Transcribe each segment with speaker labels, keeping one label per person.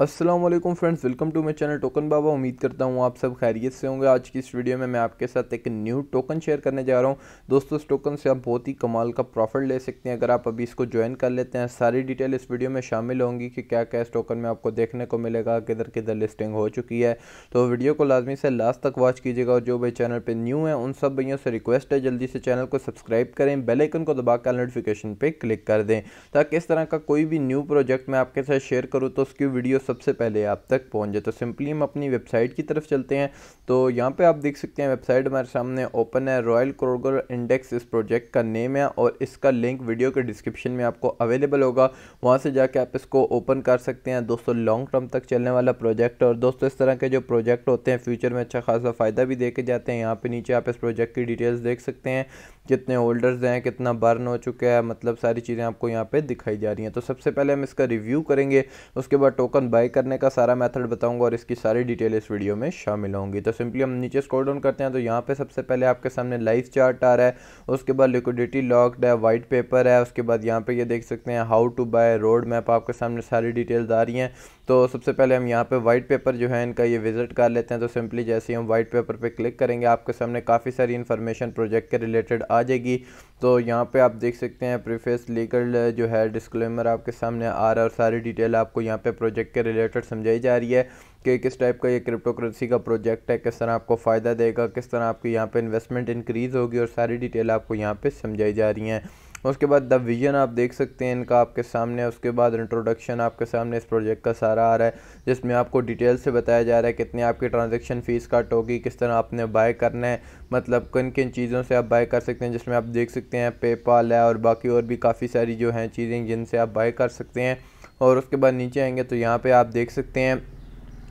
Speaker 1: Aslam friends welcome to my channel token Baba उम्मीद करता हूँ आप सब खैरियत से होंगे आज की इस वीडियो में मैं आपके साथ एक न्यू टोकन शेयर करने जा रहा हूँ दोस्तों इस टोकन से आप बहुत ही कमाल का प्रॉफिट ले सकते हैं अगर आप अभी इसको ज्वाइन कर लेते हैं सारी डिटेल इस वीडियो में शामिल होंगी कि क्या क्या इस टोकन में आपको देखने को मिलेगा किधर किधर लिस्टिंग हो चुकी है तो वीडियो को लाजमी से लास्ट तक वॉच कीजिएगा और जो भाई चैनल पर न्यू है उन सब भैया से रिक्वेस्ट है जल्दी से चैनल को सब्सक्राइब करें बेलैकन को दबा कर नोटिफिकेशन पर क्लिक कर दें ताकि इस तरह का कोई भी न्यू प्रोजेक्ट मैं आपके साथ शेयर करूँ तो उसकी वीडियो सबसे पहले आप तक पहुंच जाए तो सिंपली हम अपनी वेबसाइट की तरफ चलते हैं तो यहाँ पे आप देख सकते हैं वेबसाइट हमारे सामने ओपन है रॉयल क्रोगर इंडेक्स इस प्रोजेक्ट का नेम है और इसका लिंक वीडियो के डिस्क्रिप्शन में आपको अवेलेबल होगा वहाँ से जाके आप इसको ओपन कर सकते हैं दोस्तों लॉन्ग टर्म तक चलने वाला प्रोजेक्ट और दोस्तों इस तरह के जो प्रोजेक्ट होते हैं फ्यूचर में अच्छा खासा फ़ायदा भी दे जाते हैं यहाँ पर नीचे आप इस प्रोजेक्ट की डिटेल्स देख सकते हैं कितने होल्डर्स हैं कितना बर्न हो चुका है मतलब सारी चीज़ें आपको यहाँ पर दिखाई जा रही हैं तो सबसे पहले हम इसका रिव्यू करेंगे उसके बाद टोकन बाय करने का सारा मेथड बताऊंगा और इसकी सारी डिटेल इस वीडियो में शामिल होंगी तो सिंपली हम नीचे स्कोर डाउन करते हैं तो यहाँ पे सबसे पहले आपके सामने लाइफ चार्ट आ रहा है उसके बाद लिक्विडिटी लॉक्ड है वाइट पेपर है उसके बाद यहाँ पे ये यह देख सकते हैं how to buy road map आपके सामने सारी डिटेल्स आ रही हैं तो सबसे पहले हम यहाँ पे वाइट पेपर जो है इनका ये विज़िट कर लेते हैं तो सिंपली जैसे ही हम वाइट पेपर पे क्लिक करेंगे आपके सामने काफ़ी सारी इन्फॉर्मेशन प्रोजेक्ट के रिलेटेड आ जाएगी तो यहाँ पे आप देख सकते हैं प्रीफेस लीगल जो है डिस्क्लेमर आपके सामने आ रहा है और सारी डिटेल आपको यहाँ पे प्रोजेक्ट के रिलेटेड समझाई जा रही है कि किस टाइप का ये क्रिप्टो करेंसी का प्रोजेक्ट है किस तरह आपको फ़ायदा देगा किस तरह आपकी यहाँ पे इन्वेस्टमेंट इंक्रीज़ होगी और सारी डिटेल आपको यहाँ पे समझाई जा रही हैं उसके बाद द विजन आप देख सकते हैं इनका आपके सामने उसके बाद इंट्रोडक्शन आपके सामने इस प्रोजेक्ट का सारा आ रहा है जिसमें आपको डिटेल से बताया जा रहा है कितने आपकी ट्रांजेक्शन फ़ीस कट होगी किस तरह आपने बाय करना है मतलब किन किन चीज़ों से आप बाय कर सकते हैं जिसमें आप देख सकते हैं पेपाल है और बाकी और भी काफ़ी सारी जो हैं चीज़ें जिनसे आप बाय कर सकते हैं और उसके बाद नीचे आएंगे तो यहाँ पर आप देख सकते हैं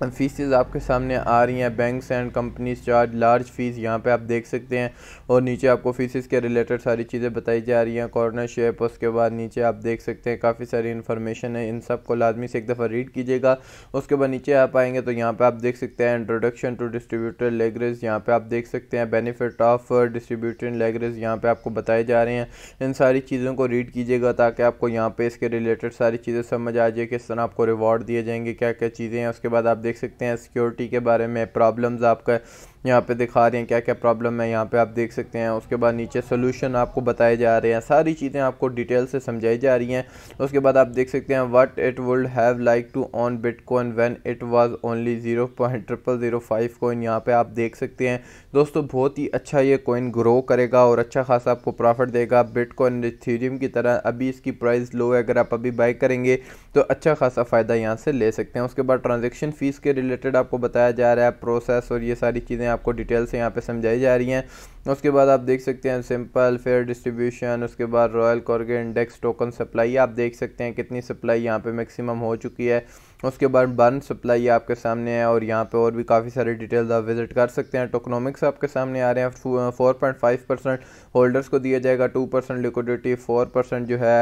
Speaker 1: फीसेज आपके सामने आ रही हैं banks and companies charge large fees यहाँ पे आप देख सकते हैं और नीचे आपको फीसेज के रिलेटेड सारी चीज़ें बताई जा रही हैं कॉर्नर शेप उसके बाद नीचे आप देख सकते हैं काफ़ी सारी इन्फॉर्मेशन है इन सब को लाजमी से एक दफ़ा रीड कीजिएगा उसके बाद नीचे आप आएंगे तो यहाँ पर आप देख सकते हैं इंट्रोडक्शन टू डिस्ट्रीब्यूटर लेगरेज यहाँ पर आप देख सकते हैं बेनिफिट ऑफ डिस्ट्रीब्यूटर लेगरेज यहाँ पर आपको बताए जा रहे हैं इन सारी चीज़ों को रीड कीजिएगा ताकि आपको यहाँ पर इसके रिलेटेड सारी चीज़ें समझ आ जाए किस तरह आपको रिवॉर्ड दिए जाएंगे क्या क्या चीज़ें हैं उसके बाद आप देख देख सकते हैं सिक्योरिटी के बारे में प्रॉब्लम्स आपका यहाँ पे दिखा रहे हैं क्या क्या प्रॉब्लम है यहाँ पे आप देख सकते हैं उसके बाद नीचे सोल्यूशन आपको बताए जा रहे हैं सारी चीज़ें आपको डिटेल से समझाई जा रही हैं उसके बाद आप देख सकते हैं what it would have like to on Bitcoin when it was only zero point triple zero five coin यहाँ पर आप देख सकते हैं दोस्तों बहुत ही अच्छा ये कोइन ग्रो करेगा और अच्छा खासा आपको प्रॉफिट देगा बिटकॉइन थीरियम की तरह अभी इसकी प्राइस लो है अगर आप अभी बाई करेंगे तो अच्छा खासा फ़ायदा यहाँ से ले सकते हैं उसके बाद ट्रांजेक्शन फ़ीस के रिलेटेड आपको बताया जा रहा है प्रोसेस और ये सारी चीज़ें आपको डिटेल से यहाँ पर समझाई जा रही हैं उसके बाद आप देख सकते हैं सिंपल फेयर डिस्ट्रीब्यूशन उसके बाद Royal Corgi Index token supply आप देख सकते हैं कितनी सप्लाई यहाँ पे मैक्सिमम हो चुकी है उसके बाद बर्न सप्लाई आपके सामने है और यहाँ पे और भी काफ़ी सारी डिटेल्स आप विजिट कर सकते हैं टोकनॉमिक्स आपके सामने आ रहे हैं four point five percent holders को दिया जाएगा two percent liquidity four percent जो है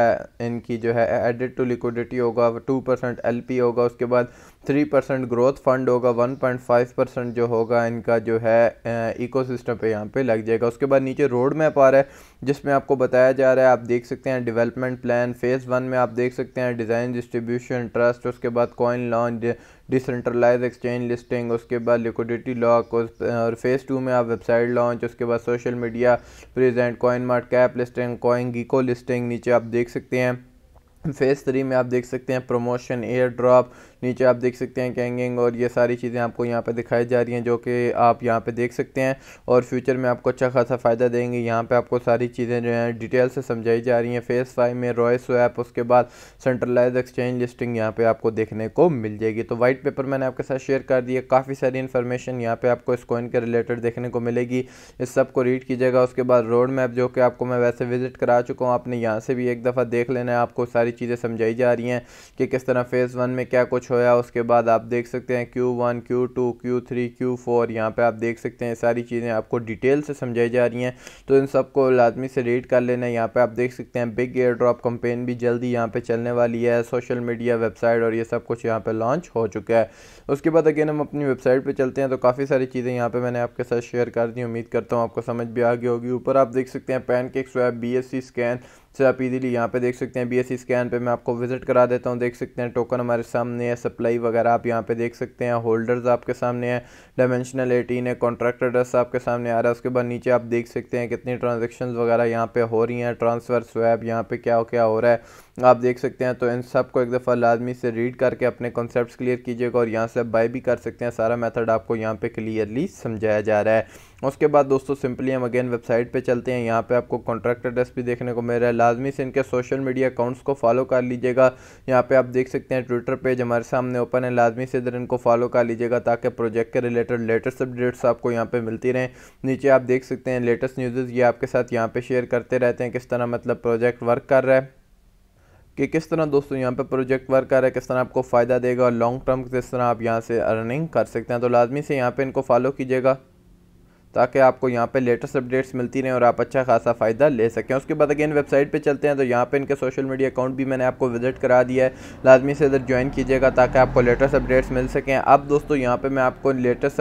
Speaker 1: इनकी जो है एडिड टू लिक्विडिटी होगा टू परसेंट एल होगा उसके बाद थ्री परसेंट ग्रोथ फंड होगा वन पॉइंट फाइव परसेंट जो होगा इनका जो है इको सिस्टम पर यहाँ पर लग जाए कीजिएगा उसके बाद नीचे रोड मैप आ रहा है जिसमें आपको बताया जा रहा है आप देख सकते हैं डेवलपमेंट प्लान फेज़ वन में आप देख सकते हैं डिज़ाइन डिस्ट्रीब्यूशन ट्रस्ट उसके बाद coin launch decentralise exchange listing उसके बाद लिक्विडिटी लॉक और फेज़ टू में आप वेबसाइट लॉन्च उसके बाद social media present coin mart cap listing CoinGecko listing नीचे आप देख सकते हैं फेज़ थ्री में आप देख सकते हैं प्रमोशन एयर ड्रॉप नीचे आप देख सकते हैं कैंगिंग और ये सारी चीज़ें आपको यहाँ पर दिखाई जा रही हैं जो कि आप यहाँ पर देख सकते हैं और फ्यूचर में आपको अच्छा खासा फ़ायदा देंगे यहाँ पर आपको सारी चीज़ें जो हैं डिटेल से समझाई जा रही हैं फेस फाइव में रॉय स्वैप उसके बाद सेंट्रलाइज एक्सचेंज लिस्टिंग यहाँ पर आपको देखने को मिल जाएगी तो वाइट पेपर मैंने आपके साथ शेयर कर दिया काफ़ी सारी इन्फॉर्मेशन यहाँ पर आपको इस कॉइन के रिलेटेड देखने को मिलेगी इस सब को रीड कीजिएगा उसके बाद रोड मैप जो कि आपको मैं वैसे विजिट करा चुका हूँ आपने यहाँ से भी एक दफ़ा देख लेना है आपको सारी चीज़ें समझाई जा रही हैं कि किस तरह फेज़ वन में क्या कुछ होया उसके बाद आप देख सकते हैं Q one Q two Q three Q four यहाँ पर आप देख सकते हैं सारी चीज़ें आपको डिटेल से समझाई जा रही हैं तो इन सबको लाजमी से रीड कर लेना है यहाँ पर आप देख सकते हैं बिग एयर ड्रॉप कंपेन भी जल्दी यहाँ पर चलने वाली है सोशल मीडिया वेबसाइट और ये सब कुछ यहाँ पर लॉन्च हो चुका है उसके बाद अगेन हम अपनी वेबसाइट पर चलते हैं तो काफ़ी सारी चीज़ें यहाँ पर मैंने आपके साथ शेयर कर दी उम्मीद करता हूँ आपको समझ भी आ गई होगी ऊपर आप देख सकते हैं PancakeSwap B scan से आप इजीली यहाँ पे देख सकते हैं बीएससी स्कैन पे मैं आपको विजिट करा देता हूँ देख सकते हैं टोकन हमारे सामने है सप्लाई वगैरह आप यहाँ पे देख सकते हैं होल्डर्स आपके सामने हैं डायमेंशनल एटीन है कॉन्ट्रैक्ट एड्रेस आपके सामने आ रहा है उसके बाद नीचे आप देख सकते हैं कितनी ट्रांजेक्शन वगैरह यहाँ पर हो रही हैं ट्रांसफ़र स्वैप यहाँ पर क्या क्या हो रहा है आप देख सकते हैं तो इन सब को एक दफ़ा लाजमी से रीड करके अपने कॉन्सेप्ट क्लियर कीजिएगा और यहाँ से आप बाय भी कर सकते हैं सारा मेथड आपको यहाँ पे क्लियरली समझाया जा रहा है उसके बाद दोस्तों सिंपली हम अगेन वेबसाइट पे चलते हैं यहाँ पे आपको कॉन्ट्रैक्ट एड्रेस भी देखने को मिल रहा है लाजमी से इनके सोशल मीडिया अकाउंट्स को फॉलो कर लीजिएगा यहाँ पे आप देख सकते हैं ट्विटर पेज हमारे सामने ओपन है लाजमी से इधर इनको फॉलो कर लीजिएगा ताकि प्रोजेक्ट के रिलेटेड लेटेस्ट अपडेट्स आपको यहाँ पर मिलती रहें नीचे आप देख सकते हैं लेटेस्ट न्यूज़ ये आपके साथ यहाँ पर शेयर करते रहते हैं किस तरह मतलब प्रोजेक्ट वर्क कर रहा है कि किस तरह दोस्तों यहाँ पे प्रोजेक्ट वर्क कर रहा है किस तरह आपको फ़ायदा देगा और लॉन्ग टर्म किस तरह आप यहाँ से अर्निंग कर सकते हैं तो लाजमी से यहाँ पे इनको फॉलो कीजिएगा ताकि आपको यहाँ पे लेटेस्ट अपडेट्स मिलती रहें और आप अच्छा खासा फ़ायदा ले सकें उसके बाद अगेन वेबसाइट पे चलते हैं तो यहाँ पे इनके सोशल मीडिया अकाउंट भी मैंने आपको विज़िट करा दिया है लाजमी से इधर ज्वाइन कीजिएगा ताकि आपको लेटेस्ट अपडेट्स मिल सकें अब दोस्तों यहाँ पर मैं आपको लेटेस्ट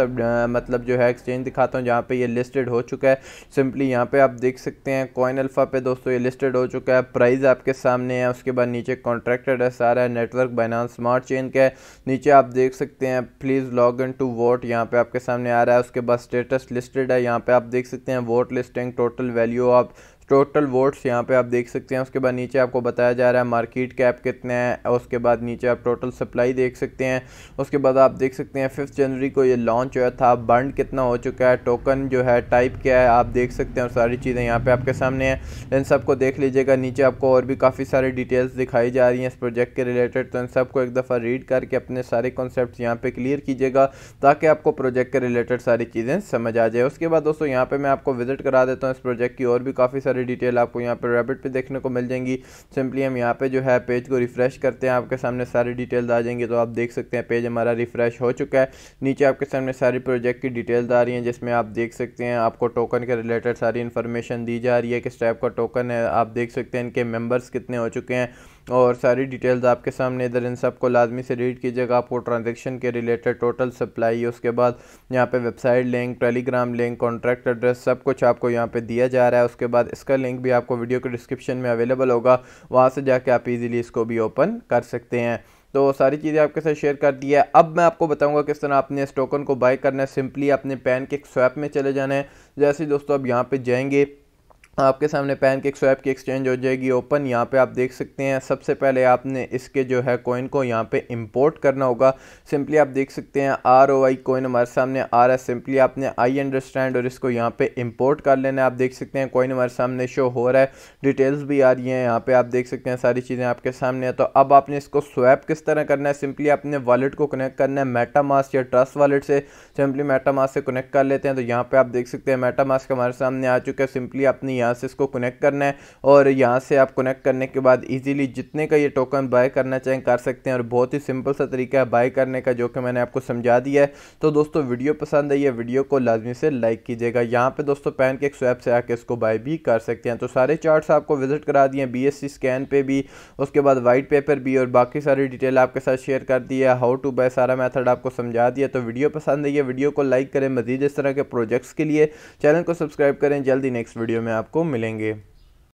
Speaker 1: मतलब जो है एक्सचेंज दिखाता हूँ जहाँ पर ये लिस्टेड हो चुका है सिंपली यहाँ पर आप देख सकते हैं कॉइन अल्फ़ा पे दोस्तों ये लिस्टेड हो चुका है प्राइज़ आपके सामने है उसके बाद नीचे कॉन्ट्रैक्टेड एड्रेस आ रहा है नेटवर्क बाइनास स्मार्ट चेन का नीचे आप देख सकते हैं please log in to vote यहाँ पर आपके सामने आ रहा है उसके बाद स्टेटस लिस्ट लिस्टेड है यहाँ पे आप देख सकते हैं vote listing total value of total votes यहाँ पे आप देख सकते हैं उसके बाद नीचे आपको बताया जा रहा है मार्केट कैप कितने हैं उसके बाद नीचे आप टोटल सप्लाई देख सकते हैं उसके बाद आप देख सकते हैं फिफ्थ जनवरी को ये लॉन्च हुआ था बंड कितना हो चुका है टोकन जो है टाइप क्या है आप देख सकते हैं और सारी चीज़ें यहाँ पर आपके सामने हैं इन सबको देख लीजिएगा नीचे आपको और भी काफ़ी सारी डिटेल्स दिखाई जा रही हैं इस प्रोजेक्ट के रिलेटेड तो इन सबको एक दफ़ा रीड करके अपने सारे कॉन्सेप्ट यहाँ पर क्लियर कीजिएगा ताकि आपको प्रोजेक्ट के रिलेटेड सारी चीज़ें समझ आ जाए उसके बाद दोस्तों यहाँ पर मैं आपको विजिट करा देता हूँ इस प्रोजेक्ट की और भी काफ़ी सारी सारी डिटेल आपको यहाँ पर रैबिट पे देखने को मिल जाएंगी सिंपली हम यहाँ पे जो है पेज को रिफ़्रेश करते हैं आपके सामने सारी डिटेल्स आ जाएंगी तो आप देख सकते हैं पेज हमारा रिफ़्रेश हो चुका है नीचे आपके सामने सारी प्रोजेक्ट की डिटेल्स आ रही हैं जिसमें आप देख सकते हैं आपको टोकन के रिलेटेड सारी इन्फॉर्मेशन दी जा रही है किस टाइप का टोकन है आप देख सकते हैं इनके मेम्बर्स कितने हो चुके हैं और सारी डिटेल्स आपके सामने इधर इन सब को लाजमी से रीड कीजिएगा आपको ट्रांजेक्शन के रिलेटेड टोटल सप्लाई उसके बाद यहाँ पे website link Telegram link contract address सब कुछ आपको यहाँ पे दिया जा रहा है उसके बाद इसका लिंक भी आपको वीडियो के डिस्क्रिप्शन में अवेलेबल होगा वहाँ से जाके आप इजीली इसको भी ओपन कर सकते हैं तो सारी चीज़ें आपके साथ शेयर कर दी है अब मैं आपको बताऊंगा किस तरह आपने इस टोकन को बाय करना है सिंपली अपने पैन के स्वैप में चले जाना है जैसे दोस्तों आप यहाँ पे जाएंगे आपके सामने पैन केक स्वैप की एक्सचेंज हो जाएगी ओपन यहाँ पे आप देख सकते हैं सबसे पहले आपने इसके जो है कोइन को यहाँ पे इंपोर्ट करना होगा सिंपली आप देख सकते हैं आर ओ आई कोइन हमारे सामने आ रहा है सिंपली आपने आई अंडरस्टैंड और इसको यहाँ पे इंपोर्ट कर लेना है आप देख सकते हैं कोइन हमारे सामने शो हो रहा है डिटेल्स भी आ रही हैं यहाँ पर आप देख सकते हैं सारी चीज़ें आपके सामने हैं तो अब आपने इसको स्वैप किस तरह करना है सिंपली आपने वालेट को कनेक्ट करना है मेटामास या ट्रस्ट वालेट से सिंपली मेटामास से कनेक्ट कर लेते हैं तो यहाँ पर आप देख सकते हैं मेटामास हमारे सामने आ चुका है सिंपली आपने यहाँ यहाँ से इसको कनेक्ट करना है और यहाँ से आप कनेक्ट करने के बाद ईजिली जितने का ये टोकन बाय करना चाहें कर सकते हैं और बहुत ही सिंपल सा तरीका है बाय करने का जो कि मैंने आपको समझा दिया है तो दोस्तों वीडियो पसंद आई है वीडियो को लाजमी से लाइक कीजिएगा यहाँ पर दोस्तों पैन के स्वैप से आके इसको बाय भी कर सकते हैं तो सारे चार्ट आपको विजिट करा दिए बी एस सी स्कैन पर भी उसके बाद वाइट पेपर भी और बाकी सारी डिटेल आपके साथ शेयर कर दी है हाउ टू बाय सारा मैथड आपको समझा दिया तो वीडियो पसंद आई है वीडियो को लाइक करें मजीद इस तरह के प्रोजेक्ट्स के लिए चैनल को सब्सक्राइब करें जल्दी नेक्स्ट वीडियो में आप आपको मिलेंगे